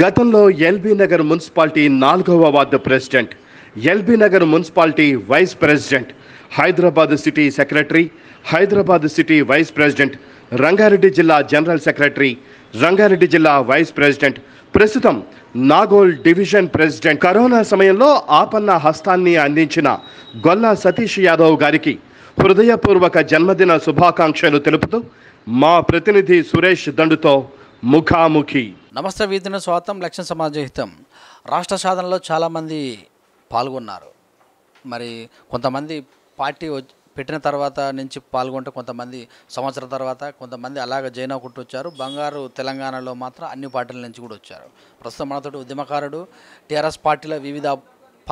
గతంలో LB Nagar municipality నాలుగవ ward president LB Nagar municipality vice president Hyderabad city secretary Hyderabad city vice president Rangareddy జిల్లా general secretary Rangareddy జిల్లా vice president ప్రస్తుతం Nagole division president corona సమయంలో ఆపన్న హస్తాన్ని అందించిన గొల్ల సతీష్ యాదవ్ గారికి హృదయపూర్వక జన్మదిన శుభాకాంక్షలు తెలుపుతూ మా ప్రతినిధి సురేష్ దండుతో ముఖాముఖి నమస్తే వీధిన స్వాతం లక్ష్యం సమాజహితం రాష్ట్ర సాధనలో చాలామంది పాల్గొన్నారు మరి కొంతమంది పార్టీ పెట్టిన తర్వాత నుంచి పాల్గొంటే కొంతమంది సంవత్సరం తర్వాత కొంతమంది అలాగ జైన్ అవ్వకుంటూ వచ్చారు బంగారు తెలంగాణలో మాత్రం అన్ని పార్టీల నుంచి కూడా వచ్చారు ప్రస్తుతం మనతోటి ఉద్యమకారుడు టీఆర్ఎస్ పార్టీలో వివిధ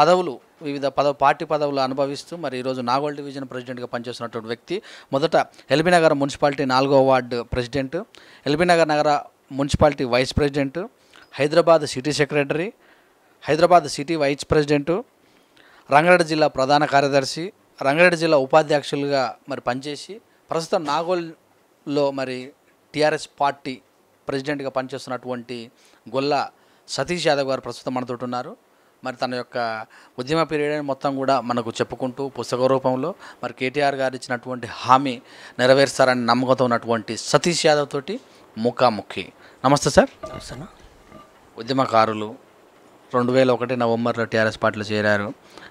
పదవులు వివిధ పదవి పార్టీ పదవులు అనుభవిస్తూ మరి ఈరోజు నాగోల్ డివిజన్ ప్రెసిడెంట్గా పనిచేస్తున్నటువంటి వ్యక్తి మొదట ఎల్బీనగర్ మున్సిపాలిటీ నాలుగో వార్డు ప్రెసిడెంట్ ఎల్బీనగర్ నగర municipality vice president Hyderabad city secretary Hyderabad city vice president Rangareddy జిల్లా ప్రధాన కార్యదర్శి రంగారెడ్డి జిల్లా ఉపాధ్యక్షులుగా మరి పనిచేసి ప్రస్తుతం నాగోల్లో మరి టీఆర్ఎస్ పార్టీ ప్రెసిడెంట్గా పనిచేస్తున్నటువంటి గొల్ల సతీష్ యాదవ్ గారు ప్రస్తుతం మనతో ఉన్నారు మరి తన యొక్క ఉద్యమ పీరియడ్ మొత్తం కూడా మనకు చెప్పుకుంటూ పుస్తక రూపంలో మరి కేటీఆర్ గారు ఇచ్చినటువంటి హామీ నెరవేరుస్తారని నమ్మకంతో ఉన్నటువంటి సతీష్ యాదవ్ తోటి ముఖాముఖి నమస్తే సార్ నమస్తే ఉద్యమకారులు రెండు వేల ఒకటి నవంబర్లో టీఆర్ఎస్ పార్టీలో చేరారు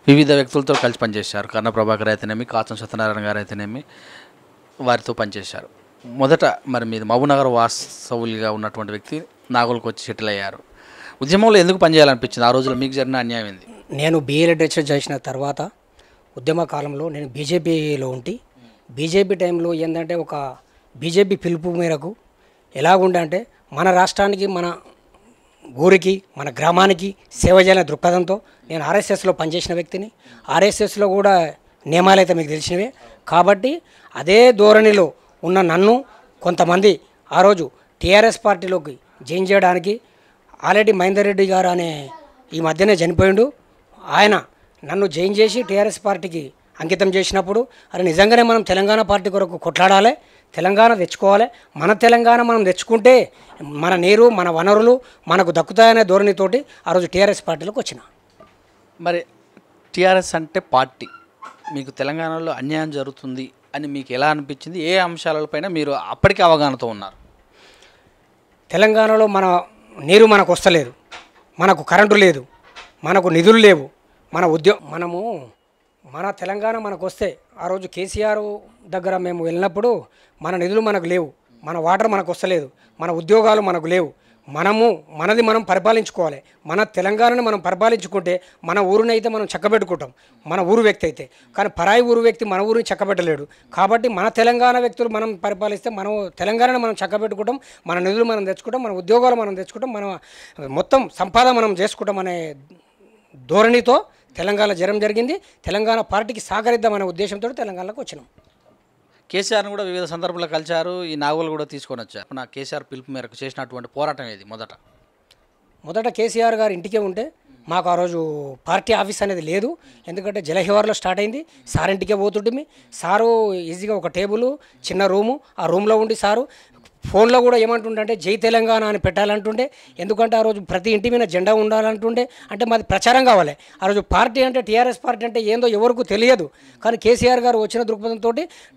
వివిధ వ్యక్తులతో కలిసి పనిచేశారు కర్ణ ప్రభాకర్ అయితేనేమి కాచం సత్యనారాయణ గారు అయితేనేమి వారితో పనిచేశారు మొదట మరి మీది మహబూనగర్ వాస్తవులుగా ఉన్నటువంటి వ్యక్తి నాగోల్కి వచ్చి సెటిల్ అయ్యారు ఉద్యమంలో ఎందుకు పనిచేయాలనిపించింది ఆ రోజుల్లో మీకు జరిగిన అన్యాయం ఏంది నేను బీఏ రెడ్డి చేసిన తర్వాత ఉద్యమ కాలంలో నేను బీజేపీలో ఉండి బీజేపీ టైంలో ఏంటంటే ఒక బీజేపీ పిలుపు మేరకు ఎలాగుండంటే అంటే మన రాష్ట్రానికి మన ఊరికి మన గ్రామానికి సేవ చేయాలనే దృక్పథంతో నేను ఆర్ఎస్ఎస్లో పనిచేసిన వ్యక్తిని ఆర్ఎస్ఎస్లో కూడా నియమాలు అయితే మీకు తెలిసినవే కాబట్టి అదే ధోరణిలో ఉన్న నన్ను కొంతమంది ఆ రోజు టీఆర్ఎస్ పార్టీలోకి జాయిన్ చేయడానికి ఆల్రెడీ మహేందర్ రెడ్డి గారు అనే ఈ మధ్యనే చనిపోయిండు ఆయన నన్ను జాయిన్ చేసి టీఆర్ఎస్ పార్టీకి అంకితం చేసినప్పుడు అది నిజంగానే మనం తెలంగాణ పార్టీ కొరకు కొట్లాడాలి తెలంగాణ తెచ్చుకోవాలి మన తెలంగాణ మనం తెచ్చుకుంటే మన నీరు మన వనరులు మనకు దక్కుతాయనే ధోరణితోటి ఆ రోజు టీఆర్ఎస్ పార్టీలోకి వచ్చిన మరి టీఆర్ఎస్ అంటే పార్టీ మీకు తెలంగాణలో అన్యాయం జరుగుతుంది అని మీకు ఎలా అనిపించింది ఏ అంశాలపైన మీరు అప్పటికే అవగాహనతో ఉన్నారు తెలంగాణలో మన నీరు మనకు వస్తలేదు మనకు కరెంటు లేదు మనకు నిధులు లేవు మన ఉద్యోగం మనము మన తెలంగాణ మనకు వస్తే ఆ రోజు కేసీఆర్ దగ్గర మేము వెళ్ళినప్పుడు మన నిధులు మనకు లేవు మన వాటర్ మనకు వస్తలేదు మన ఉద్యోగాలు మనకు లేవు మనము మనది మనం పరిపాలించుకోవాలి మన తెలంగాణను మనం పరిపాలించుకుంటే మన అయితే మనం చక్కబెట్టుకుంటాం మన ఊరు వ్యక్తి అయితే కానీ పరాయి ఊరు వ్యక్తి మన ఊరిని చక్కబెట్టలేడు కాబట్టి మన తెలంగాణ వ్యక్తులు మనం పరిపాలిస్తే మనం తెలంగాణను మనం చక్కబెట్టుకుంటాం మన నిధులు మనం తెచ్చుకుంటాం మన ఉద్యోగాలు మనం తెచ్చుకుంటాం మన మొత్తం సంపాదన మనం చేసుకుంటాం అనే ధోరణితో తెలంగాణ జ్వరం జరిగింది తెలంగాణ పార్టీకి సహకరిద్దామనే ఉద్దేశంతో తెలంగాణలోకి వచ్చినాం కేసీఆర్ను కూడా వివిధ సందర్భంలో కలిశారు ఈ నాగులు కూడా తీసుకొని వచ్చారు నా కేసీఆర్ పిలుపు మేరకు చేసినటువంటి పోరాటం ఏది మొదట మొదట కేసీఆర్ గారు ఇంటికే ఉంటే మాకు ఆ రోజు పార్టీ ఆఫీస్ అనేది లేదు ఎందుకంటే జలహివార్లో స్టార్ట్ అయింది సార్ ఇంటికే పోతుంటుంది సారు ఈజీగా ఒక టేబుల్ చిన్న రూము ఆ రూమ్లో ఉండి సారు ఫోన్లో కూడా ఏమంటుండే జై తెలంగాణ అని పెట్టాలంటుండే ఎందుకంటే ఆ రోజు ప్రతి ఇంటి మీద జెండా ఉండాలంటుండే అంటే మాది ప్రచారం కావాలి ఆ రోజు పార్టీ అంటే టీఆర్ఎస్ పార్టీ అంటే ఏందో ఎవరికి తెలియదు కానీ కేసీఆర్ గారు వచ్చిన దృక్పథంతో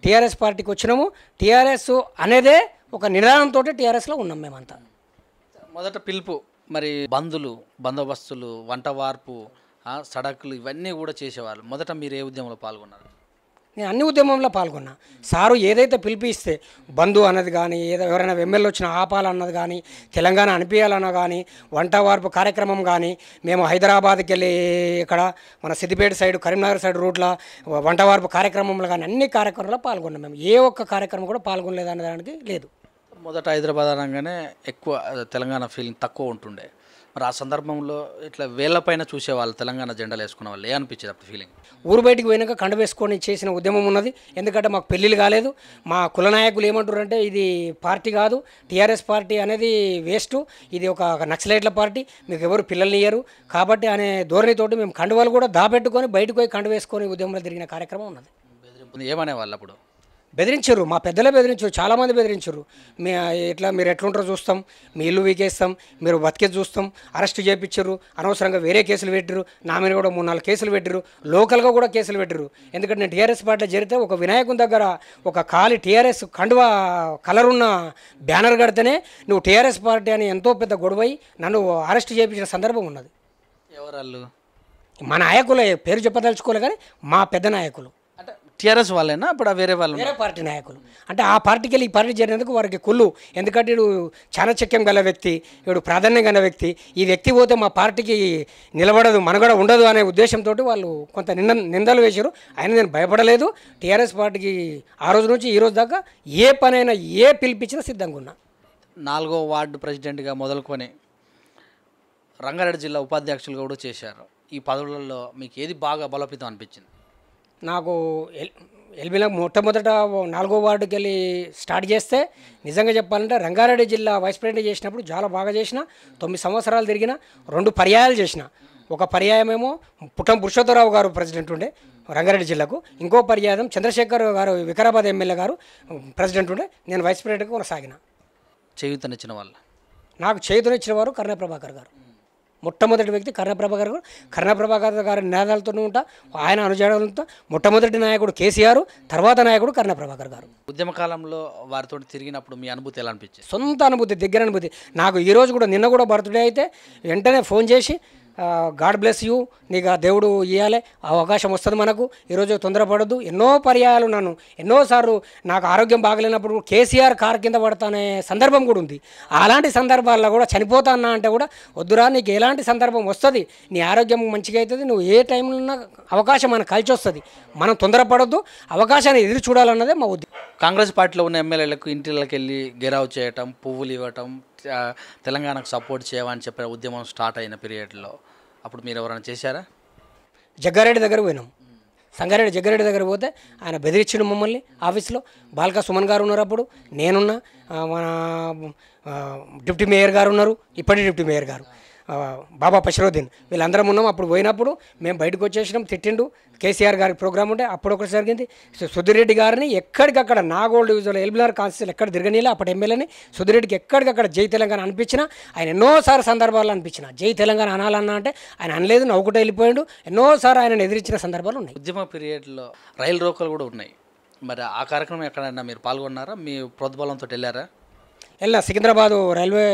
టీఆర్ఎస్ పార్టీకి వచ్చినాము టీఆర్ఎస్ అనేదే ఒక నిదానంతో టీఆర్ఎస్లో ఉన్నాం మేమంతా మొదట పిలుపు మరి బంధులు బందోబస్తులు వంట వార్పు సడకులు ఇవన్నీ కూడా చేసేవాళ్ళు మొదట మీరు ఏ ఉద్యమంలో పాల్గొన్నారు నేను అన్ని ఉద్యమంలో పాల్గొన్నా సారు ఏదైతే పిలిపిస్తే బంధు అన్నది కానీ ఏదో ఎవరైనా ఎమ్మెల్యే వచ్చిన ఆపాలన్నది కానీ తెలంగాణ అనిపించాలన్నా కానీ వంట వార్పు కార్యక్రమం కానీ మేము హైదరాబాద్కి వెళ్ళి ఇక్కడ మన సిద్దిపేట సైడ్ కరీంనగర్ సైడ్ రూట్లో వంట వార్పు కార్యక్రమంలో కానీ అన్ని కార్యక్రమాల్లో పాల్గొన్నాం మేము ఏ ఒక్క కార్యక్రమం కూడా పాల్గొనలేదనే దానికి లేదు మొదట హైదరాబాద్ అనగానే ఎక్కువ తెలంగాణ ఫీలింగ్ తక్కువ ఉంటుండే మరి ఆ సందర్భంలో ఇట్లా వేళ్ళపైన చూసేవాళ్ళు తెలంగాణ జెండాలు వేసుకున్న వాళ్ళు అనిపించేది అప్పుడు ఫీలింగ్ ఊరు బయటికి పోయినాక కండ వేసుకొని చేసిన ఉద్యమం ఉన్నది ఎందుకంటే మాకు పెళ్ళిళ్ళు కాలేదు మా కుల నాయకులు ఏమంటారంటే ఇది పార్టీ కాదు టీఆర్ఎస్ పార్టీ అనేది వేస్ట్ ఇది ఒక నక్సలైట్ల పార్టీ మీకు ఎవరు పిల్లల్ని ఇయ్యరు కాబట్టి అనే ధోరణితోటి మేము కండువాలు కూడా దాపెట్టుకొని బయటకు పోయి కండు వేసుకొని ఉద్యమంలో జరిగిన కార్యక్రమం ఉన్నది ఏమనే వాళ్ళు అప్పుడు బెదిరించారు మా పెద్దలే బెదిరించారు చాలామంది బెదిరించారు మీ ఇట్లా మీరు ఎట్లుంటారో చూస్తాం మీ ఇల్లు వీకేస్తాం మీరు బతికే చూస్తాం అరెస్ట్ చేయించారు అనవసరంగా వేరే కేసులు పెట్టరు నా మీద కూడా మూడు నాలుగు కేసులు పెట్టరు లోకల్గా కూడా కేసులు పెట్టరు ఎందుకంటే నేను టీఆర్ఎస్ పార్టీలో జరిగితే ఒక వినాయకుని దగ్గర ఒక ఖాళీ టీఆర్ఎస్ కండువా కలర్ ఉన్న బ్యానర్ కడితేనే నువ్వు టీఆర్ఎస్ పార్టీ అని ఎంతో పెద్ద గొడవై నన్ను అరెస్ట్ చేయించిన సందర్భం ఉన్నది ఎవరు మా నాయకులే పేరు చెప్పదలుచుకోలే కానీ మా పెద్ద నాయకులు టీఆర్ఎస్ వాళ్ళేనా అప్పుడు వేరే వాళ్ళు వేరే పార్టీ నాయకులు అంటే ఆ పార్టీకి వెళ్ళి ఈ పార్టీ చేరినందుకు వారికి కుళ్ళు ఎందుకంటే ఇప్పుడు చాణచక్యం గల వ్యక్తి వీడు ప్రాధాన్యం గల వ్యక్తి ఈ వ్యక్తి పోతే మా పార్టీకి నిలబడదు మనగడ ఉండదు అనే ఉద్దేశంతో వాళ్ళు కొంత నింద నిందలు వేశారు ఆయన నేను భయపడలేదు టీఆర్ఎస్ పార్టీకి ఆ రోజు నుంచి ఈ రోజు దాకా ఏ పనైనా ఏ పిలిపించినా సిద్ధంగా ఉన్నా నాలుగో వార్డు ప్రెసిడెంట్గా మొదలుకొని రంగారెడ్డి జిల్లా ఉపాధ్యక్షులు కూడా చేశారు ఈ పదవులలో మీకు ఏది బాగా బలోపేతం అనిపించింది నాకు ఎల్బీలో మొట్టమొదట నాలుగో వార్డుకి వెళ్ళి స్టార్ట్ చేస్తే నిజంగా చెప్పాలంటే రంగారెడ్డి జిల్లా వైస్ ప్రెసిడెంట్ చేసినప్పుడు చాలా బాగా చేసిన తొమ్మిది సంవత్సరాలు తిరిగిన రెండు పర్యాయాలు చేసిన ఒక పర్యాయమేమో పుట్టం పురుషోత్తరరావు గారు ప్రెసిడెంట్ ఉండే రంగారెడ్డి జిల్లాకు ఇంకో పర్యాయం చంద్రశేఖర్ గారు వికారాబాద్ ఎమ్మెల్యే గారు ప్రెసిడెంట్ ఉండే నేను వైస్ ప్రెసిడెంట్గా కొనసాగిన చేయుతనిచ్చిన వాళ్ళు నాకు చేయుతనిచ్చిన వారు కరుణ ప్రభాకర్ గారు మొట్టమొదటి వ్యక్తి కర్ణప్రభాకర్ గారు కర్ణప్రభాకర్ గారి నినాదాలతోనే ఉంటా ఆయన అనుచరులతో మొట్టమొదటి నాయకుడు కేసీఆర్ తర్వాత నాయకుడు కర్ణప్రభాకర్ గారు ఉద్యమ కాలంలో వారితో తిరిగినప్పుడు మీ అనుభూతి ఎలా అనిపించింది సొంత అనుభూతి దగ్గర అనుభూతి నాకు ఈరోజు కూడా నిన్న కూడా బర్త్డే అయితే వెంటనే ఫోన్ చేసి గాడ్ బ్లెస్ యూ నీకు ఆ దేవుడు ఇవ్వాలి అవకాశం వస్తుంది మనకు ఈరోజు తొందరపడద్దు ఎన్నో పర్యాయాలు నన్ను ఎన్నోసార్లు నాకు ఆరోగ్యం బాగలేనప్పుడు కేసీఆర్ కార్ కింద పడతానే సందర్భం కూడా ఉంది అలాంటి సందర్భాల్లో కూడా చనిపోతానా అంటే కూడా వద్దురా నీకు ఎలాంటి సందర్భం వస్తుంది నీ ఆరోగ్యం మంచిగా అవుతుంది నువ్వు ఏ టైంలో అవకాశం మనకు కలిసి వస్తుంది మనం తొందరపడద్దు అవకాశాన్ని ఎదురు చూడాలన్నదే మా ఉద్దేశం కాంగ్రెస్ పార్టీలో ఉన్న ఎమ్మెల్యేలకు ఇంటిలోకి వెళ్ళి గెరావు చేయటం పువ్వులు ఇవ్వటం తెలంగాణకు సపోర్ట్ చేయమని చెప్పే ఉద్యమం స్టార్ట్ అయిన పీరియడ్లో అప్పుడు మీరు ఎవరైనా చేశారా జగ్గారెడ్డి దగ్గర పోయినాం సంగారెడ్డి జగ్గారెడ్డి దగ్గర పోతే ఆయన బెదిరించిండు మమ్మల్ని ఆఫీస్లో బాల్కా సుమన్ గారు ఉన్నారు అప్పుడు నేనున్నా మన డిప్యూటీ మేయర్ గారు ఉన్నారు ఇప్పటి డిప్యూటీ మేయర్ గారు బాబా పషరుద్దీన్ వీళ్ళందరం ఉన్నాం అప్పుడు పోయినప్పుడు మేము బయటకు వచ్చేసినాం తిట్టిండు కేసీఆర్ గారి ప్రోగ్రామ్ ఉంటే అప్పుడు ఒకటి జరిగింది సుధీరెడ్డి గారిని ఎక్కడికక్కడ నాగోల్డ్ యూజువల్ ఎల్బిఆర్ కాన్స్టిట్యూషన్ ఎక్కడ తిరగనీలే అప్పటి ఎమ్మెల్యేని సుధీరెడ్డికి ఎక్కడికక్కడ జై తెలంగాణ అనిపించిన ఆయన ఎన్నోసార్లు సందర్భాలు అనిపించిన జై తెలంగాణ అనాలన్నా అంటే ఆయన అనలేదు ఒకటే వెళ్ళిపోయాడు ఎన్నోసార్లు ఆయన ఎదిరించిన సందర్భాలు ఉన్నాయి ఉద్యమ పీరియడ్లో రైలు రోకలు కూడా ఉన్నాయి మరి ఆ కార్యక్రమం ఎక్కడైనా మీరు పాల్గొన్నారా మీ ప్రోద్బలంతో వెళ్ళారా వెళ్ళిన సికింద్రాబాద్ రైల్వే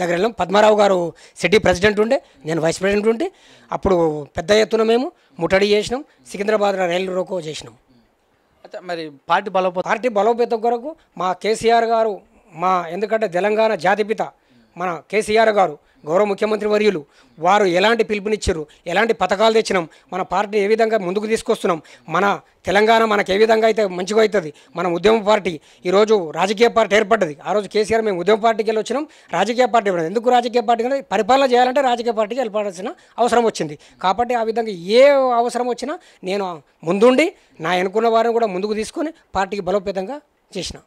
దగ్గర వెళ్ళాం పద్మారావు గారు సిటీ ప్రెసిడెంట్ ఉండే నేను వైస్ ప్రెసిడెంట్ ఉండి అప్పుడు పెద్ద ఎత్తున మేము ముట్టడి చేసినాం సికింద్రాబాద్ రైలు రోకో చేసినాం మరి పార్టీ బలోపే పార్టీ బలోపేత కొరకు మా కేసీఆర్ గారు మా ఎందుకంటే తెలంగాణ జాతిపిత మన కేసీఆర్ గారు గౌరవ ముఖ్యమంత్రి వర్యులు వారు ఎలాంటి పిలుపునిచ్చారు ఎలాంటి పథకాలు తెచ్చినాం మన పార్టీ ఏ విధంగా ముందుకు తీసుకొస్తున్నాం మన తెలంగాణ మనకు ఏ విధంగా అయితే మంచిగా అవుతుంది మన ఉద్యమ పార్టీ ఈరోజు రాజకీయ పార్టీ ఏర్పడ్డది ఆ రోజు కేసీఆర్ మేము ఉద్యమ పార్టీకి వెళ్ళి వచ్చినాం రాజకీయ పార్టీ ఎందుకు రాజకీయ పార్టీ అంటే పరిపాలన చేయాలంటే రాజకీయ పార్టీకి వెళ్ళాల్సిన అవసరం వచ్చింది కాబట్టి ఆ విధంగా ఏ అవసరం వచ్చినా నేను ముందుండి నా అనుకున్న వారిని కూడా ముందుకు తీసుకొని పార్టీకి బలోపేతంగా చేసిన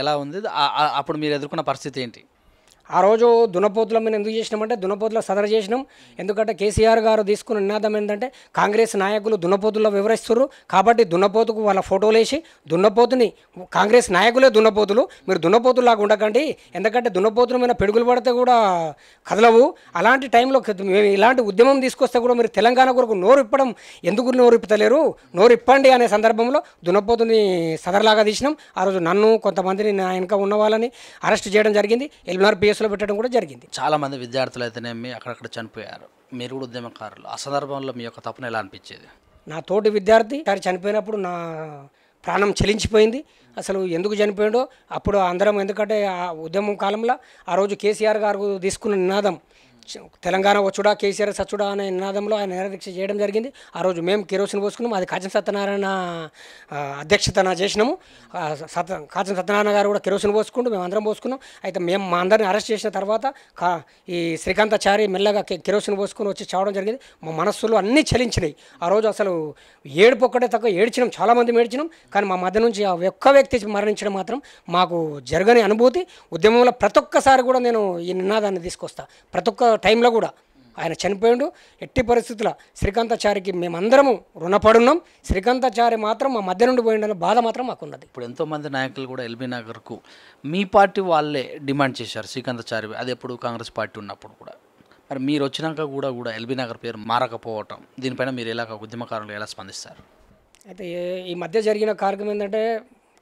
ఎలా ఉంది అప్పుడు మీరు ఎదుర్కొన్న పరిస్థితి ఏంటి ఆ రోజు దునపోతుల మీద ఎందుకు చేసినామంటే దునపోతుల సదరు చేసినాం ఎందుకంటే కేసీఆర్ గారు తీసుకున్న నినాదం ఏంటంటే కాంగ్రెస్ నాయకులు దున్నపోతుల్లో వివరిస్తున్నారు కాబట్టి దున్నపోతుకు వాళ్ళ ఫోటోలు వేసి దున్నపోతుని కాంగ్రెస్ నాయకులే దున్నపోతులు మీరు దున్నపోతులాగా ఉండకండి ఎందుకంటే దున్నపోతుల మీద పెడుగులు పడితే కూడా కదలవు అలాంటి టైంలో మేము ఇలాంటి ఉద్యమం తీసుకొస్తే కూడా మీరు తెలంగాణ కొరకు నోరు ఇప్పడం ఎందుకు నోరు ఇప్పలేరు నోరు ఇప్పండి అనే సందర్భంలో దున్నపోతుని సదరలాగా తీసినాం ఆ రోజు నన్ను కొంతమందిని నా ఉన్న వాళ్ళని అరెస్ట్ చేయడం జరిగింది ఎల్ఆర్పిఎస్ కేసులు పెట్టడం కూడా జరిగింది చాలామంది విద్యార్థులు అయితేనేమి అక్కడక్కడ చనిపోయారు మీరు కూడా ఉద్యమకారులు ఆ సందర్భంలో మీ యొక్క తప్పున ఎలా అనిపించేది నా తోటి విద్యార్థి గారు చనిపోయినప్పుడు నా ప్రాణం చెలించిపోయింది అసలు ఎందుకు చనిపోయాడో అప్పుడు అందరం ఎందుకంటే ఆ ఉద్యమం కాలంలో ఆ రోజు కేసీఆర్ గారు తీసుకున్న నినాదం తెలంగాణ వచ్చుడా కేసీఆర్ సచ్చుడా అనే నినాదంలో ఆయన నిరదీక్ష చేయడం జరిగింది ఆ రోజు మేము కిరోసిన్ పోసుకున్నాము అది కాచం సత్యనారాయణ అధ్యక్షతన చేసినాము సత కాచం సత్యనారాయణ గారు కూడా కిరోసిన్ పోసుకుంటూ మేము అందరం పోసుకున్నాం అయితే మేము మా అందరిని అరెస్ట్ చేసిన తర్వాత కా ఈ శ్రీకాంతాచారి మెల్లగా కిరోసిన్ పోసుకుని వచ్చి చావడం జరిగింది మా మనస్సులో అన్నీ చలించినాయి ఆ రోజు అసలు ఏడుపు ఒక్కటే తక్కువ ఏడ్చినాం చాలామంది ఏడ్చినాం కానీ మా మధ్య నుంచి ఆ ఒక్క వ్యక్తి మరణించడం మాత్రం మాకు జరగని అనుభూతి ఉద్యమంలో ప్రతి ఒక్కసారి కూడా నేను ఈ నినాదాన్ని తీసుకొస్తాను ప్రతి ఒక్క టైంలో కూడా ఆయన చనిపోయిండు ఎట్టి పరిస్థితుల శ్రీకాంతాచారికి మేమందరము రుణపడున్నాం శ్రీకాంతాచారి మాత్రం మా మధ్య నుండి పోయిండని బాధ మాత్రం మాకున్నది ఇప్పుడు ఎంతోమంది నాయకులు కూడా ఎల్బీ నగర్కు మీ పార్టీ వాళ్ళే డిమాండ్ చేశారు శ్రీకాంతాచారి అది ఎప్పుడు కాంగ్రెస్ పార్టీ ఉన్నప్పుడు కూడా మరి మీరు వచ్చినాక కూడా కూడా ఎల్బీ నగర్ పేరు మారకపోవటం దీనిపైన మీరు ఎలా ఉద్యమకారులు ఎలా స్పందిస్తారు అయితే ఈ మధ్య జరిగిన కార్యక్రమం ఏంటంటే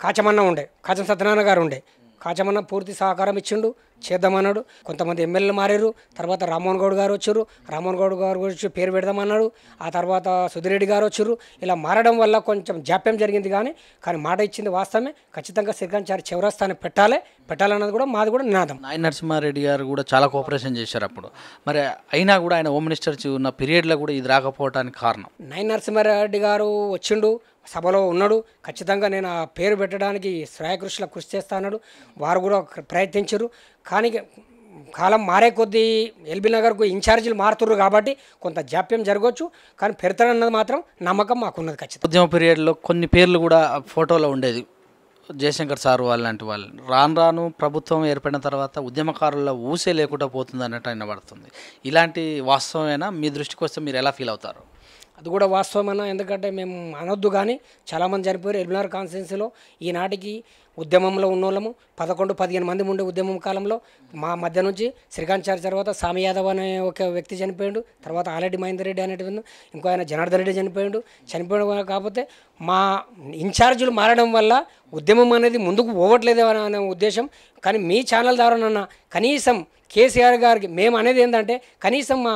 కాచమన్న ఉండే కాచం సత్యనారాయణ గారు ఉండే కాచమన్న పూర్తి సహకారం ఇచ్చిండు చేద్దామన్నాడు కొంతమంది ఎమ్మెల్యేలు మారారు తర్వాత రామ్మోహన్ గౌడ్ గారు వచ్చారు రామ్మోహన్ గౌడ్ గారు వచ్చి పేరు పెడదామన్నాడు ఆ తర్వాత సుధిరెడ్డి గారు వచ్చారు ఇలా మారడం వల్ల కొంచెం జాప్యం జరిగింది కానీ కానీ మాట ఇచ్చింది వాస్తవమే ఖచ్చితంగా శ్రీకాంచారి చివరస్థానం పెట్టాలి పెట్టాలన్నది కూడా మాది కూడా నినాదం నాయన నరసింహారెడ్డి గారు కూడా చాలా కోఆపరేషన్ చేశారు అప్పుడు మరి అయినా కూడా ఆయన హోమ్ మినిస్టర్ ఉన్న పీరియడ్లో కూడా ఇది రాకపోవడానికి కారణం నాయన నరసింహారెడ్డి గారు వచ్చిండు సభలో ఉన్నాడు ఖచ్చితంగా నేను ఆ పేరు పెట్టడానికి శ్రేయకృష్ణ కృషి చేస్తానడు వారు కూడా ప్రయత్నించరు కానీ కాలం మారే కొద్దీ ఎల్బీ నగర్కు ఇన్ఛార్జీలు మారుతుర్రు కాబట్టి కొంత జాప్యం జరగవచ్చు కానీ పెడతానన్నది మాత్రం నమ్మకం మాకున్నది ఖచ్చితంగా ఉద్యమ పీరియడ్లో కొన్ని పేర్లు కూడా ఫోటోలో ఉండేది జయశంకర్ సార్ వాళ్ళు వాళ్ళు రాను రాను ప్రభుత్వం ఏర్పడిన తర్వాత ఉద్యమకారుల ఊసే లేకుండా పోతుంది అన్నట్టు ఆయన ఇలాంటి వాస్తవమైనా మీ దృష్టికి వస్తే మీరు ఎలా ఫీల్ అవుతారు అది కూడా వాస్తవమన్నా ఎందుకంటే మేము అనొద్దు కానీ చాలామంది చనిపోయారు ఎల్బినార్ కాన్స్టిట్యున్సీలో ఈనాటికి ఉద్యమంలో ఉన్నోళ్ళము పదకొండు పదిహేను మంది ఉండే ఉద్యమం కాలంలో మా మధ్య నుంచి శ్రీకాంత్ తర్వాత సామి యాదవ్ అనే ఒక వ్యక్తి చనిపోయాడు తర్వాత ఆలరెడ్డి మహేందర్ రెడ్డి అనేటువంటి ఇంకో ఆయన జనార్దన్ రెడ్డి చనిపోయాడు చనిపోయాడు కాకపోతే మా ఇన్ఛార్జీలు మారడం వల్ల ఉద్యమం అనేది ముందుకు పోవట్లేదు అనే ఉద్దేశం కానీ మీ ఛానల్ ద్వారా నన్న కనీసం కేసీఆర్ గారికి మేము అనేది ఏంటంటే కనీసం మా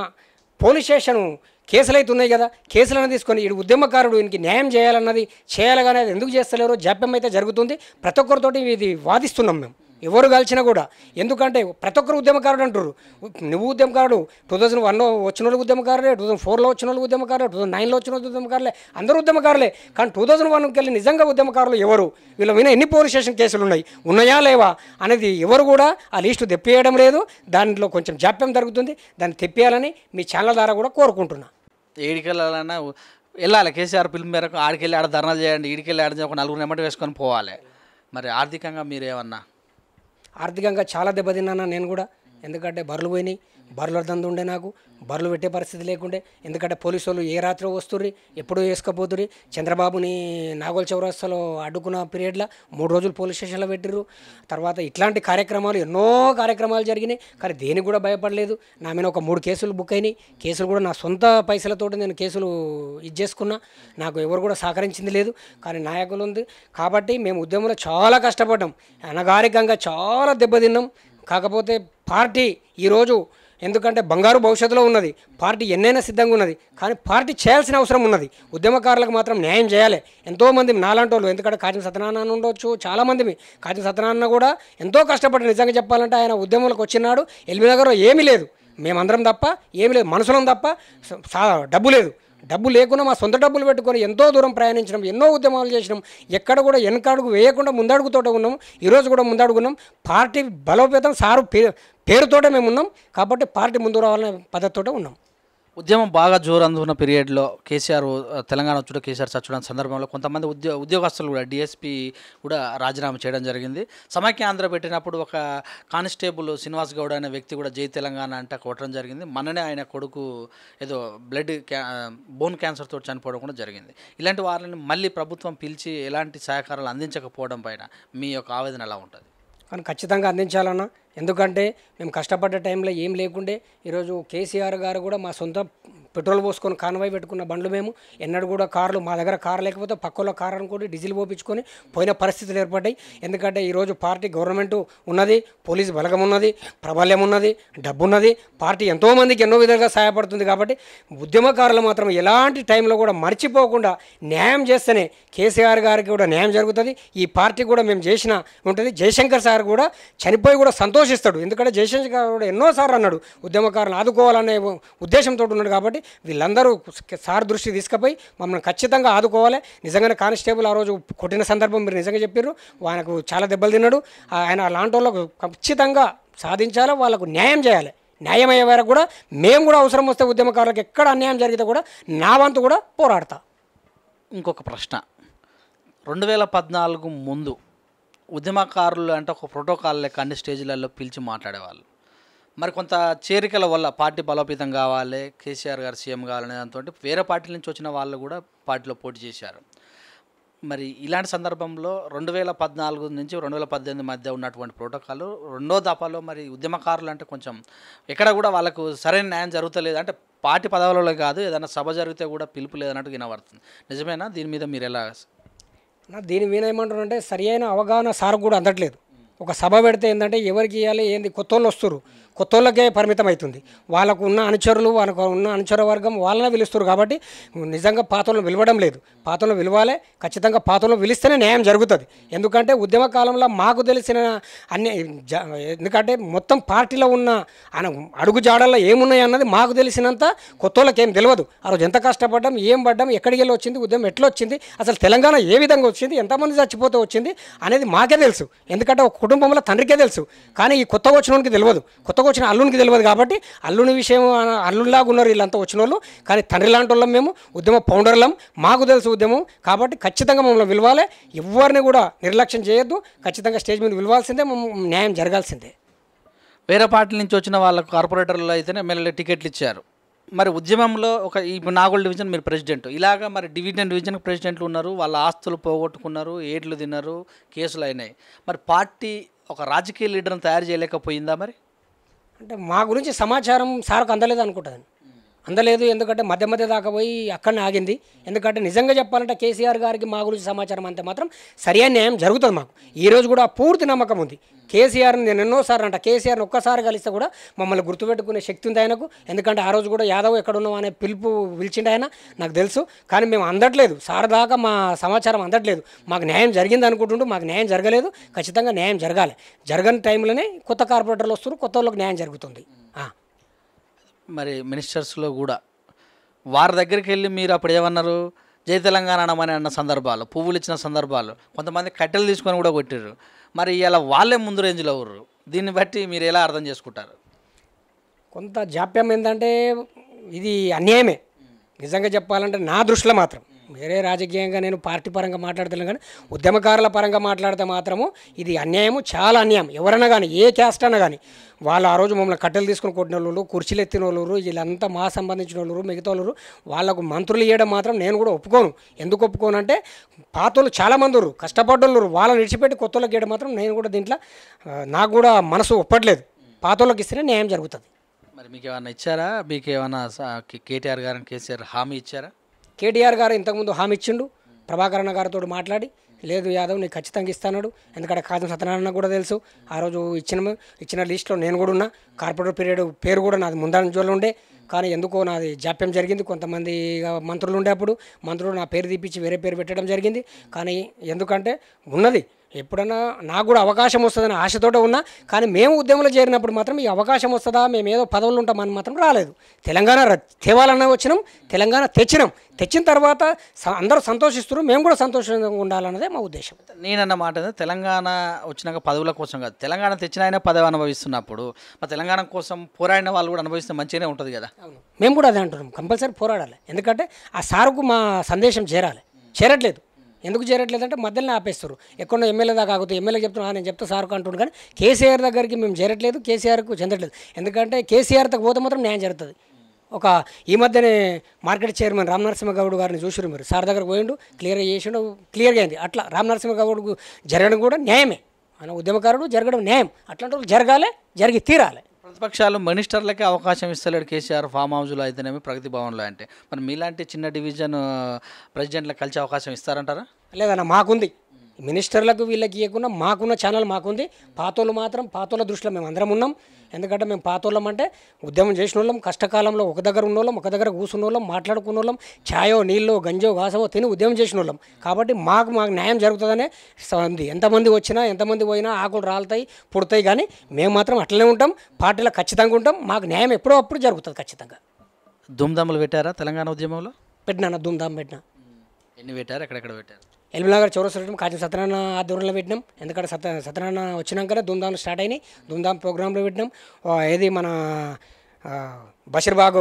పోలీస్ స్టేషను కేసులు అయితే ఉన్నాయి కదా కేసులను తీసుకొని ఈ ఉద్యమకారుడు ఇంక న్యాయం చేయాలన్నది చేయాలగానే ఎందుకు చేస్తలేరో జాప్యం అయితే జరుగుతుంది ప్రతి ఒక్కరితోటి ఇది వాదిస్తున్నాం మేము ఎవరు కలిసినా కూడా ఎందుకంటే ప్రతి ఒక్కరు ఉద్యమకారుడు అంటారు నువ్వు ఉద్యమకారుడు టూ థౌజండ్ వన్లో వచ్చిన వాళ్ళు ఉద్యమకారులే టూ థౌసండ్ ఫోర్లో వచ్చిన వాళ్ళు ఉద్యమకారులే టూ థౌసండ్ నైన్లో వచ్చిన వాళ్ళు ఉద్యమకారులే అందరూ ఉద్యమకారులే కానీ టూ థౌసండ్ వన్కి వెళ్ళి నిజంగా ఉద్యమకారులు ఎవరు వీళ్ళ మీద ఎన్ని పోలీస్ స్టేషన్ కేసులు ఉన్నాయి ఉన్నాయా లేవా అనేది ఎవరు కూడా ఆ లిస్టు తెప్పేయడం లేదు దాంట్లో కొంచెం జాప్యం జరుగుతుంది దాన్ని తెప్పేయాలని మీ ఛానల్ ద్వారా కూడా కోరుకుంటున్నా ఏడికెళ్ళాలన్నా వెళ్ళాలి కేసీఆర్ పిల్లల మేరకు ఆడికెళ్ళి ఆడ ధర్నాలు చేయండి ఈడికెళ్ళి ఆడ ఒక నలుగురు నెమ్మటి వేసుకొని పోవాలి మరి ఆర్థికంగా మీరేమన్నా ఆర్థికంగా చాలా దెబ్బతిన్నాను నేను కూడా ఎందుకంటే బర్రెలు పోయినాయి బర్రెల అర్థంతో ఉండే నాకు బర్రెలు పెట్టే పరిస్థితి లేకుండే ఎందుకంటే పోలీసు వాళ్ళు ఏ రాత్రి వస్తుర్రి ఎప్పుడు వేసుకపోతుర్రి చంద్రబాబుని నాగోల్ చౌరస్తాలో అడ్డుకున్న పీరియడ్లో మూడు రోజులు పోలీస్ స్టేషన్లో పెట్టిర్రు తర్వాత ఇట్లాంటి కార్యక్రమాలు ఎన్నో కార్యక్రమాలు జరిగినాయి కానీ దేనికి కూడా భయపడలేదు నా మీద ఒక మూడు కేసులు బుక్ అయినాయి కేసులు కూడా నా సొంత పైసలతో నేను కేసులు ఇది చేసుకున్నా నాకు ఎవరు కూడా సహకరించింది లేదు కానీ నాయకులు ఉంది కాబట్టి మేము ఉద్యమంలో చాలా కష్టపడ్డాం అనగారికంగా చాలా దెబ్బతిన్నాం కాకపోతే పార్టీ ఈరోజు ఎందుకంటే బంగారు భవిష్యత్తులో ఉన్నది పార్టీ ఎన్నైనా సిద్ధంగా ఉన్నది కానీ పార్టీ చేయాల్సిన అవసరం ఉన్నది ఉద్యమకారులకు మాత్రం న్యాయం చేయాలి ఎంతోమంది నాలాంటి వాళ్ళు ఎందుకంటే కాచిన సత్యనారాయణ ఉండొచ్చు చాలామంది కాచిన సత్యనారాయణ కూడా ఎంతో కష్టపడి నిజంగా చెప్పాలంటే ఆయన ఉద్యమంలోకి వచ్చినాడు ఎల్బీ నగర్లో ఏమీ లేదు మేమందరం తప్ప ఏమి లేదు మనుషులం తప్ప డబ్బు లేదు డబ్బు లేకుండా మా సొంత డబ్బులు పెట్టుకొని ఎంతో దూరం ప్రయాణించడం ఎన్నో ఉద్యమాలు చేసినాం ఎక్కడ కూడా వెనకడుగు వేయకుండా ముందడుగుతోట ఉన్నాం ఈరోజు కూడా ముందడుగున్నాం పార్టీ బలోపేతం సారు పేరుతోటే మేము ఉన్నాం కాబట్టి పార్టీ ముందు రావాలనే పద్ధతితోటే ఉన్నాం ఉద్యమం బాగా జోరు అందుకున్న పీరియడ్లో కేసీఆర్ తెలంగాణ వచ్చుడు కేసీఆర్ చచ్చడం సందర్భంలో కొంతమంది ఉద్యో ఉద్యోగస్తులు కూడా డిఎస్పీ కూడా రాజీనామా చేయడం జరిగింది సమైక్య ఆంధ్ర పెట్టినప్పుడు ఒక కానిస్టేబుల్ శ్రీనివాస్ గౌడ్ అనే వ్యక్తి కూడా జై తెలంగాణ అంట కొట్టడం జరిగింది మననే ఆయన కొడుకు ఏదో బ్లడ్ క్యా బోన్ క్యాన్సర్తో చనిపోవడం కూడా జరిగింది ఇలాంటి వారిని మళ్ళీ ప్రభుత్వం పిలిచి ఎలాంటి సహకారాలు అందించకపోవడం పైన మీ యొక్క ఆవేదన ఎలా ఉంటుంది కానీ ఖచ్చితంగా అందించాలన్నా ఎందుకంటే మేము కష్టపడ్డ టైంలో ఏం లేకుండే ఈరోజు కేసీఆర్ గారు కూడా మా సొంత పెట్రోల్ పోసుకొని కాన్వాయ్ పెట్టుకున్న బండ్లు మేము ఎన్నడూ కూడా కార్లు మా దగ్గర కారు లేకపోతే పక్కలో కారు అనుకోండి డీజిల్ పోపించుకొని పోయిన పరిస్థితులు ఏర్పడ్డాయి ఎందుకంటే ఈరోజు పార్టీ గవర్నమెంట్ ఉన్నది పోలీస్ బలగం ఉన్నది ప్రాబల్యం ఉన్నది డబ్బు ఉన్నది పార్టీ ఎంతోమందికి ఎన్నో విధాలుగా సహాయపడుతుంది కాబట్టి ఉద్యమకారులు మాత్రం ఎలాంటి టైంలో కూడా మర్చిపోకుండా న్యాయం చేస్తేనే కేసీఆర్ గారికి కూడా న్యాయం జరుగుతుంది ఈ పార్టీ కూడా మేము చేసిన ఉంటుంది జయశంకర్ సార్ కూడా చనిపోయి కూడా సంతోషిస్తాడు ఎందుకంటే జయశంకర్ కూడా ఎన్నోసార్లు అన్నాడు ఉద్యమకారులు ఆదుకోవాలనే ఉద్దేశంతో ఉన్నాడు కాబట్టి వీళ్ళందరూ సార్ దృష్టి తీసుకుపోయి మమ్మల్ని ఖచ్చితంగా ఆదుకోవాలి నిజంగానే కానిస్టేబుల్ ఆ రోజు కొట్టిన సందర్భం మీరు నిజంగా చెప్పారు ఆయనకు చాలా దెబ్బలు తిన్నాడు ఆయన లాంటి వాళ్ళకు ఖచ్చితంగా సాధించాలి వాళ్ళకు న్యాయం చేయాలి న్యాయమయ్యే వరకు కూడా మేము కూడా అవసరం వస్తే ఉద్యమకారులకు ఎక్కడ అన్యాయం జరిగితే కూడా నా వంతు కూడా పోరాడతా ఇంకొక ప్రశ్న రెండు వేల పద్నాలుగు ముందు ఉద్యమకారులు అంటే ఒక ప్రోటోకాల్ లెక్క అన్ని స్టేజ్లలో పిలిచి మాట్లాడేవాళ్ళు మరి కొంత చేరికల వల్ల పార్టీ బలోపేతం కావాలి కేసీఆర్ గారు సీఎం కావాలనే దాంతో వేరే పార్టీల నుంచి వచ్చిన వాళ్ళు కూడా పార్టీలో పోటీ చేశారు మరి ఇలాంటి సందర్భంలో రెండు వేల పద్నాలుగు నుంచి రెండు వేల పద్దెనిమిది మధ్య ఉన్నటువంటి ప్రోటోకాల్ రెండో దఫాలో మరి ఉద్యమకారులు అంటే కొంచెం ఎక్కడ కూడా వాళ్ళకు సరైన న్యాయం జరుగుతలేదు అంటే పార్టీ పదవులలో కాదు ఏదైనా సభ జరిగితే కూడా పిలుపు లేదన్నట్టు వినబడుతుంది నిజమేనా దీని మీద మీరు ఎలా దీని మీద ఏమంటారు అంటే సరి అయిన అవగాహన సార్ కూడా అందట్లేదు ఒక సభ పెడితే ఏంటంటే ఎవరికి ఇవ్వాలి ఏంది కొత్త వాళ్ళు వస్తారు కొత్తోళ్ళకే పరిమితం అవుతుంది వాళ్ళకు ఉన్న అనుచరులు వాళ్ళకు ఉన్న అనుచర వర్గం వాళ్ళనే పిలుస్తారు కాబట్టి నిజంగా పాత్రలను విలవడం లేదు పాత్రలు విలువాలే ఖచ్చితంగా పాత్రలు పిలిస్తేనే న్యాయం జరుగుతుంది ఎందుకంటే ఉద్యమ కాలంలో మాకు తెలిసిన అన్ని ఎందుకంటే మొత్తం పార్టీలో ఉన్న అడుగు జాడల్లో ఏమున్నాయి అన్నది మాకు తెలిసినంత కొత్తోళ్ళకి ఏం తెలియదు ఆ రోజు ఎంత కష్టపడ్డాం ఏం పడ్డాం ఎక్కడికి వెళ్ళి వచ్చింది ఉద్యమం ఎట్లా వచ్చింది అసలు తెలంగాణ ఏ విధంగా వచ్చింది ఎంతమంది చచ్చిపోతే వచ్చింది అనేది మాకే తెలుసు ఎందుకంటే ఒక కుటుంబంలో తండ్రికే తెలుసు కానీ ఈ కొత్త వచ్చిన తెలియదు కొత్త కొత్తగా వచ్చిన అల్లునికి తెలియదు కాబట్టి అల్లుని విషయం అల్లుల్లాగా ఉన్నారు వీళ్ళంతా వచ్చిన వాళ్ళు కానీ తండ్రి లాంటి వాళ్ళం మేము ఉద్యమ పౌండర్లం మాకు తెలుసు ఉద్యమం కాబట్టి ఖచ్చితంగా మమ్మల్ని విలవాలి ఎవరిని కూడా నిర్లక్ష్యం చేయొద్దు ఖచ్చితంగా స్టేజ్ మీద విలవాల్సిందే న్యాయం జరగాల్సిందే వేరే పార్టీ నుంచి వచ్చిన వాళ్ళకు కార్పొరేటర్లు అయితేనే మిమ్మల్ని టికెట్లు ఇచ్చారు మరి ఉద్యమంలో ఒక ఈ నాగోల్ డివిజన్ మీరు ప్రెసిడెంట్ ఇలాగా మరి డివిజన్ డివిజన్ ప్రెసిడెంట్లు ఉన్నారు వాళ్ళ ఆస్తులు పోగొట్టుకున్నారు ఏడ్లు తిన్నారు కేసులు అయినాయి మరి పార్టీ ఒక రాజకీయ లీడర్ని తయారు చేయలేకపోయిందా మరి అంటే మా గురించి సమాచారం సార్కు అందలేదు అనుకుంటాను అందలేదు ఎందుకంటే మధ్య మధ్య దాకా పోయి అక్కడ ఆగింది ఎందుకంటే నిజంగా చెప్పాలంటే కేసీఆర్ గారికి మా గురించి సమాచారం అంతే మాత్రం సరైన న్యాయం జరుగుతుంది మాకు ఈరోజు కూడా పూర్తి నమ్మకం ఉంది కేసీఆర్ని నేను ఎన్నోసార్లు అంట కేసీఆర్ని ఒక్కసారి కలిస్తే కూడా మమ్మల్ని గుర్తుపెట్టుకునే శక్తి ఉంది ఆయనకు ఎందుకంటే ఆ రోజు కూడా యాదవ్ ఎక్కడ ఉన్నావు అనే పిలుపు పిలిచిండు ఆయన నాకు తెలుసు కానీ మేము అందట్లేదు సారదాకా మా సమాచారం అందట్లేదు మాకు న్యాయం జరిగింది అనుకుంటుంటూ మాకు న్యాయం జరగలేదు ఖచ్చితంగా న్యాయం జరగాలి జరగని టైంలోనే కొత్త కార్పొరేటర్లు వస్తున్నారు కొత్త వాళ్ళకి న్యాయం జరుగుతుంది మరి మినిస్టర్స్లో కూడా వారి దగ్గరికి వెళ్ళి మీరు అప్పుడు ఏమన్నారు జై తెలంగాణ అనమని అన్న సందర్భాలు పువ్వులు ఇచ్చిన సందర్భాలు కొంతమంది కట్టెలు తీసుకొని కూడా కొట్టారు మరి ఇలా వాళ్ళే ముందు రేంజ్లో ఎవరు దీన్ని బట్టి మీరు ఎలా అర్థం చేసుకుంటారు కొంత జాప్యం ఏంటంటే ఇది అన్యాయమే నిజంగా చెప్పాలంటే నా దృష్టిలో మాత్రం వేరే రాజకీయంగా నేను పార్టీ పరంగా మాట్లాడతాను కానీ ఉద్యమకారుల పరంగా మాట్లాడితే మాత్రము ఇది అన్యాయము చాలా అన్యాయం ఎవరైనా కానీ ఏ క్యాస్ట్ అన్నా కానీ వాళ్ళు ఆ రోజు మమ్మల్ని కట్టెలు తీసుకుని కొట్టిన వాళ్ళు కుర్చీలు ఎత్తిన వాళ్ళు వీళ్ళంతా మా సంబంధించిన వాళ్ళు మిగతా వాళ్ళు వాళ్ళకు మంత్రులు ఇవ్వడం మాత్రం నేను కూడా ఒప్పుకోను ఎందుకు ఒప్పుకోను అంటే పాత వాళ్ళు చాలామంది ఉరు కష్టపడ్డోళ్ళు వాళ్ళని విడిచిపెట్టి కొత్త వాళ్ళకి ఇవ్వడం మాత్రం నేను కూడా దీంట్లో నాకు కూడా మనసు ఒప్పట్లేదు పాత వాళ్ళకి ఇస్తేనే న్యాయం జరుగుతుంది మరి మీకు ఏమైనా ఇచ్చారా మీకు ఏమైనా కేటీఆర్ గారిని కేసీఆర్ హామీ ఇచ్చారా కేటీఆర్ గారు ఇంతకుముందు హామీ ఇచ్చిండు ప్రభాకరణ గారితో మాట్లాడి లేదు యాదవ్ నీకు ఖచ్చితంగా ఇస్తాడు ఎందుకంటే కాజం సత్యనారాయణ కూడా తెలుసు ఆ రోజు ఇచ్చిన ఇచ్చిన లిస్ట్లో నేను కూడా ఉన్నా కార్పొరేటర్ పీరియడ్ పేరు కూడా నాది ముందంజలో ఉండే కానీ ఎందుకో నాది జాప్యం జరిగింది కొంతమంది మంత్రులు ఉండే అప్పుడు మంత్రులు నా పేరు తీపిచ్చి వేరే పేరు పెట్టడం జరిగింది కానీ ఎందుకంటే ఉన్నది ఎప్పుడన్నా నాకు కూడా అవకాశం వస్తుందని ఆశతోట ఉన్నా కానీ మేము ఉద్యమంలో చేరినప్పుడు మాత్రం ఈ అవకాశం వస్తుందా మేము ఏదో పదవులు ఉంటామని మాత్రం రాలేదు తెలంగాణ తేవాలన్నా వచ్చినాం తెలంగాణ తెచ్చినాం తెచ్చిన తర్వాత అందరూ సంతోషిస్తున్నారు మేము కూడా సంతోషంగా ఉండాలన్నదే మా ఉద్దేశం నేనన్న మాట తెలంగాణ వచ్చినాక పదవుల కోసం కాదు తెలంగాణ తెచ్చిన ఆయన పదవి అనుభవిస్తున్నప్పుడు మా తెలంగాణ కోసం పోరాడిన వాళ్ళు కూడా అనుభవిస్తే మంచిగానే ఉంటుంది కదా మేము కూడా అదే అంటున్నాం కంపల్సరీ పోరాడాలి ఎందుకంటే ఆ సార్కు మా సందేశం చేరాలి చేరట్లేదు ఎందుకు చేరట్లేదంటే మధ్యలో ఆపేస్తారు ఎక్కడో ఎమ్మెల్యే దాకా ఆగుతాయి ఎమ్మెల్యే చెప్తున్నా నేను చెప్తా సార్ అంటుంది కానీ కేసీఆర్ దగ్గరికి మేము చేరట్లేదు కేసీఆర్కు చెందట్లేదు ఎందుకంటే కేసీఆర్ దగ్గర పోతే మాత్రం న్యాయం జరుగుతుంది ఒక ఈ మధ్యనే మార్కెట్ చైర్మన్ రామ్ నరసింహగౌడ్ గారిని చూసారు మీరు సార్ దగ్గరకు పోయిండు క్లియర్గా చేసిండు క్లియర్గా అయింది అట్లా రామ్ నరసింహగౌడ్కు జరగడం కూడా న్యాయమే ఆయన ఉద్యమకారుడు జరగడం న్యాయం అట్లాంటి జరగాలి జరిగి తీరాలి ప్రతిపక్షాలు మినిస్టర్లకే అవకాశం ఇస్తలేడు కేసీఆర్ ఫామ్ హౌస్లో అయితేనేమి ప్రగతి భవన్లో అంటే మరి మీలాంటి చిన్న డివిజన్ ప్రెసిడెంట్లకు కలిసే అవకాశం ఇస్తారంటారా లేదన్న మాకుంది మినిస్టర్లకు వీళ్ళకి ఇవ్వకుండా మాకున్న ఛానల్ మాకుంది పాతోళ్ళు మాత్రం పాతోళ్ళ దృష్టిలో మేము అందరం ఉన్నాం ఎందుకంటే మేము పాతోళ్ళం అంటే ఉద్యమం చేసిన వాళ్ళం కష్టకాలంలో ఒక దగ్గర ఉన్నోళ్ళం ఒక దగ్గర కూర్చున్న వాళ్ళం మాట్లాడుకున్న వాళ్ళం ఛాయో నీళ్ళో గంజో గాసవో తిని ఉద్యమం చేసిన వాళ్ళం కాబట్టి మాకు మాకు న్యాయం జరుగుతుందనే ఉంది ఎంతమంది వచ్చినా ఎంతమంది పోయినా ఆకులు రాలుతాయి పుడతాయి కానీ మేము మాత్రం అట్లనే ఉంటాం పార్టీలో ఖచ్చితంగా ఉంటాం మాకు న్యాయం ఎప్పుడో అప్పుడు జరుగుతుంది ఖచ్చితంగా దుమ్దాములు పెట్టారా తెలంగాణ ఉద్యమంలో పెట్టినా ధూమ్ధామ్ పెట్టినా ఎన్ని పెట్టారు ఎక్కడెక్కడ పెట్టారు ఎల్బీనగర్ చౌరస్వరం కాజం సత్యనారాయణ ఆధ్వర్యంలో పెట్టినాం ఎందుకంటే సత్య సత్యనారాయణ వచ్చినాకనే ధూమ్ధాంలు స్టార్ట్ అయినాయి ధూమ్ధాం ప్రోగ్రాంలో పెట్టినాం ఏది మన బషీర్బాగు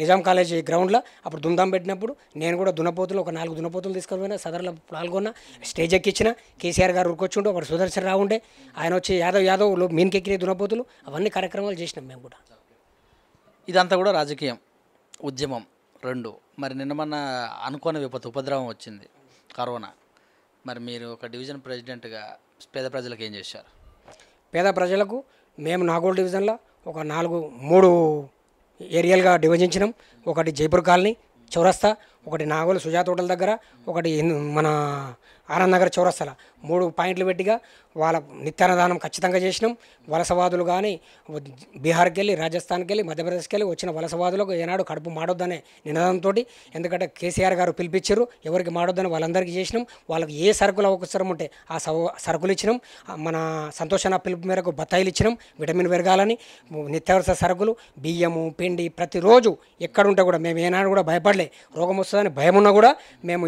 నిజాం కాలేజీ గ్రౌండ్లో అప్పుడు దుందాం పెట్టినప్పుడు నేను కూడా దునపోతులు ఒక నాలుగు దునపోతులు తీసుకెళ్ళిపోయినా సదరులో పాల్గొన్న స్టేజ్ ఎక్కిచ్చిన కేసీఆర్ గారు ఉరుకొచ్చిండు ఒకటి సుదర్శన్ రావు ఉండే ఆయన వచ్చి యాదవ్ యాదవ్ మీన్కెక్కిన దునపోతులు అవన్నీ కార్యక్రమాలు చేసినాం మేము కూడా ఇదంతా కూడా రాజకీయం ఉద్యమం రెండు మరి నిన్న మన అనుకోని విపత్తు ఉపద్రవం వచ్చింది కరోనా మరి మీరు ఒక డివిజన్ ప్రెసిడెంట్గా పేద ప్రజలకు ఏం చేశారు పేద ప్రజలకు మేము నాగోల్ డివిజన్లో ఒక నాలుగు మూడు ఏరియాలుగా విభజించినాం ఒకటి జైపూర్ కాలనీ చౌరస్తా ఒకటి నాగోలు సుజాతోటల దగ్గర ఒకటి మన నగర్ చౌరస్తల మూడు పాయింట్లు పెట్టిగా వాళ్ళ నిత్యాన్నదానం ఖచ్చితంగా చేసినాం వలసవాదులు కానీ బీహార్కి వెళ్ళి రాజస్థాన్కి వెళ్ళి మధ్యప్రదేశ్కి వెళ్ళి వచ్చిన వలసవాదులకు ఏనాడు కడుపు మాడొద్దనే నినాదంతో ఎందుకంటే కేసీఆర్ గారు పిలిపించారు ఎవరికి మాడొద్దని వాళ్ళందరికీ చేసినాం వాళ్ళకి ఏ సరుకులు అవసరం ఉంటే ఆ సరుకులు ఇచ్చినాం మన సంతోషణ పిలుపు మేరకు బత్తాయిలు ఇచ్చినాం విటమిన్ పెరగాలని నిత్యావసర సరుకులు బియ్యము పిండి ప్రతిరోజు ఎక్కడుంటే కూడా మేము ఏనాడు కూడా భయపడలే రోగం వస్తుందని భయం ఉన్నా కూడా మేము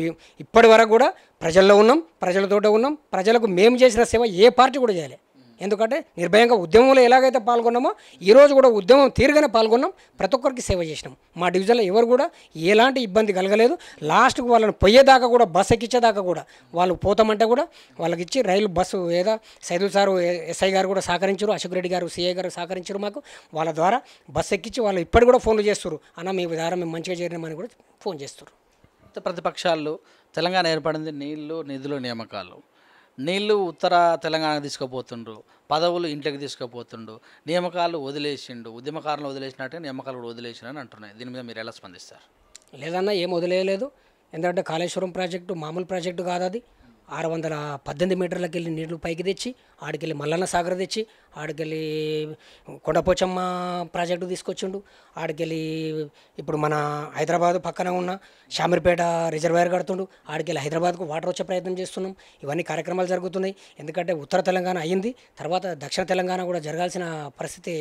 ఇప్పటి వరకు కూడా ప్రజల్లో ఉన్నాం ప్రజలతో ఉన్నాం ప్రజలకు మేము చేసిన సేవ ఏ పార్టీ కూడా చేయాలి ఎందుకంటే నిర్భయంగా ఉద్యమంలో ఎలాగైతే పాల్గొన్నామో ఈరోజు కూడా ఉద్యమం తీరుగానే పాల్గొన్నాం ప్రతి ఒక్కరికి సేవ చేసినాం మా డివిజన్లో ఎవరు కూడా ఎలాంటి ఇబ్బంది కలగలేదు లాస్ట్కు వాళ్ళని పోయేదాకా కూడా బస్సు ఎక్కించేదాకా కూడా వాళ్ళు పోతామంటే కూడా వాళ్ళకి ఇచ్చి రైలు బస్సు ఏదో సైదుల్ సారు ఎస్ఐ గారు కూడా సహకరించారు అశోక్ రెడ్డి గారు సిఐ గారు సహకరించారు మాకు వాళ్ళ ద్వారా బస్సు ఎక్కించి వాళ్ళు ఇప్పటికి కూడా ఫోన్లు చేస్తారు అన్న మీ ద్వారా మేము మంచిగా చేరినామని కూడా ఫోన్ చేస్తారు ప్రతిపక్షాలు తెలంగాణ ఏర్పడింది నీళ్లు నిధులు నియామకాలు నీళ్లు ఉత్తర తెలంగాణకు తీసుకుపోతుండ్రు పదవులు ఇంట్లోకి తీసుకుపోతుండు నియామకాలు వదిలేసిండు ఉద్యమకారులు వదిలేసినట్టే నియామకాలు కూడా వదిలేసినని అంటున్నాయి దీని మీద మీరు ఎలా స్పందిస్తారు లేదన్నా ఏం వదిలేయలేదు ఎందుకంటే కాళేశ్వరం ప్రాజెక్టు మామూలు ప్రాజెక్టు కాదు అది ఆరు వందల పద్దెనిమిది మీటర్లకు వెళ్ళి నీళ్లు పైకి తెచ్చి ఆడికి వెళ్ళి మల్లన్న సాగర్ తెచ్చి ఆడికెళ్ళి కొండపోచమ్మ ప్రాజెక్టు తీసుకొచ్చిండు ఆడికెళ్ళి ఇప్పుడు మన హైదరాబాద్ పక్కన ఉన్న శామీర్పేట రిజర్వాయర్ కడుతుండు ఆడికెళ్ళి హైదరాబాద్కు వాటర్ వచ్చే ప్రయత్నం చేస్తున్నాం ఇవన్నీ కార్యక్రమాలు జరుగుతున్నాయి ఎందుకంటే ఉత్తర తెలంగాణ అయ్యింది తర్వాత దక్షిణ తెలంగాణ కూడా జరగాల్సిన పరిస్థితి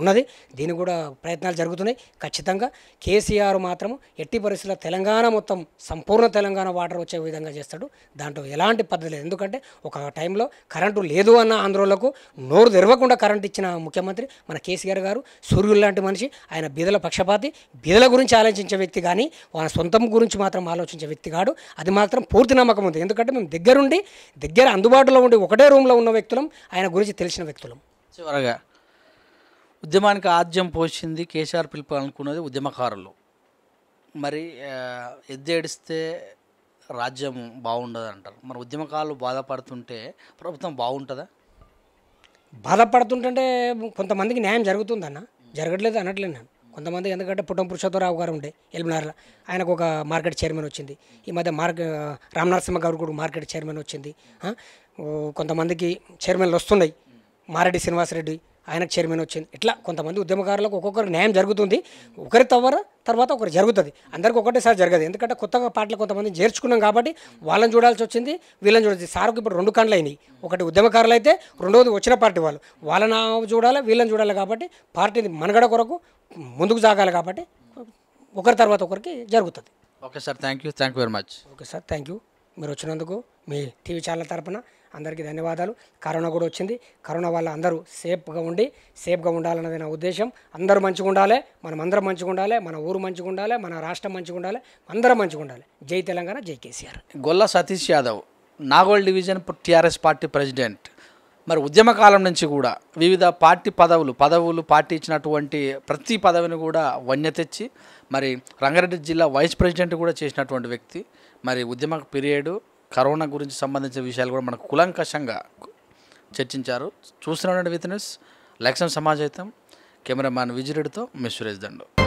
ఉన్నది దీని కూడా ప్రయత్నాలు జరుగుతున్నాయి ఖచ్చితంగా కేసీఆర్ మాత్రం ఎట్టి పరిస్థితుల్లో తెలంగాణ మొత్తం సంపూర్ణ తెలంగాణ వాటర్ వచ్చే విధంగా చేస్తాడు దాంట్లో ఎలాంటి పద్ధతి లేదు ఎందుకంటే ఒక టైంలో కరెంటు లేదు అన్న ఆంధ్రోళ్లకు నోరు తెరవ తప్పకుండా కరెంట్ ఇచ్చిన ముఖ్యమంత్రి మన కేసీఆర్ గారు సూర్యుడు లాంటి మనిషి ఆయన బీదల పక్షపాతి బీదల గురించి ఆలోచించే వ్యక్తి కానీ వాళ్ళ సొంతం గురించి మాత్రం ఆలోచించే వ్యక్తి కాడు అది మాత్రం పూర్తి నమ్మకం ఉంది ఎందుకంటే మేము దగ్గరుండి దగ్గర అందుబాటులో ఉండి ఒకటే రూమ్లో ఉన్న వ్యక్తులం ఆయన గురించి తెలిసిన వ్యక్తులం చివరగా ఉద్యమానికి ఆద్యం పోసింది కేసీఆర్ పిలుపాలనుకున్నది ఉద్యమకారులు మరి ఎద్దేడిస్తే రాజ్యం బాగుండదు అంటారు మరి ఉద్యమకారులు బాధపడుతుంటే ప్రభుత్వం బాగుంటుందా బాధపడుతుంటే కొంతమందికి న్యాయం జరుగుతుందన్న జరగట్లేదు అనట్లేదు నేను కొంతమంది ఎందుకంటే పుట్టం పురుషోత్తరావు గారు ఉండే ఎల్మినార్ల ఆయనకు ఒక మార్కెట్ చైర్మన్ వచ్చింది ఈ మధ్య మార్కె రామనరసింహ గారు కూడా మార్కెట్ చైర్మన్ వచ్చింది కొంతమందికి చైర్మన్లు వస్తున్నాయి మారెడ్డి శ్రీనివాసరెడ్డి ఆయనకు చైర్మన్ వచ్చింది ఇట్లా కొంతమంది ఉద్యమకారులకు ఒక్కొక్కరు న్యాయం జరుగుతుంది ఒకరి తవ్వర తర్వాత ఒకరు జరుగుతుంది అందరికీ ఒకటేసారి జరగదు ఎందుకంటే కొత్తగా పాటలు కొంతమంది చేర్చుకున్నాం కాబట్టి వాళ్ళని చూడాల్సి వచ్చింది వీళ్ళని చూడాల్సి సార్కి ఇప్పుడు రెండు కండ్లు అయినాయి ఒకటి ఉద్యమకారులు అయితే రెండవది వచ్చిన పార్టీ వాళ్ళు వాళ్ళని చూడాలి వీళ్ళని చూడాలి కాబట్టి పార్టీని మనగడ కొరకు ముందుకు సాగాలి కాబట్టి ఒకరి తర్వాత ఒకరికి జరుగుతుంది okay sir thank you thank you very much okay sir thank you మీరు వచ్చినందుకు మీ టీవీ ఛానల్ తరపున అందరికీ ధన్యవాదాలు కరోనా కూడా వచ్చింది కరోనా వల్ల అందరూ సేఫ్గా ఉండి సేఫ్గా ఉండాలన్నది నా ఉద్దేశం అందరూ మంచిగా ఉండాలి మనం అందరం మంచిగా ఉండాలి మన ఊరు మంచిగా ఉండాలి మన రాష్ట్రం మంచిగా ఉండాలి అందరం మంచిగా ఉండాలి జై తెలంగాణ జై KCR Golla Satish Yadav Nagol division TRS party president మరి ఉద్యమకాలం నుంచి కూడా వివిధ పార్టీ పదవులు పదవులు పార్టీ ఇచ్చినటువంటి ప్రతి పదవిని కూడా వన్య తెచ్చి మరి రంగారెడ్డి జిల్లా వైస్ ప్రెసిడెంట్ కూడా చేసినటువంటి వ్యక్తి మరి ఉద్యమ పీరియడు కరోనా గురించి సంబంధించిన విషయాలు కూడా మనకు కులంకషంగా చర్చించారు చూస్తున్నటువంటి విత్నెస్ లక్ష్యం సమాజైతం కెమెరామ్యాన్ విజిరెడ్డితో మిస్ సురేష్ దండు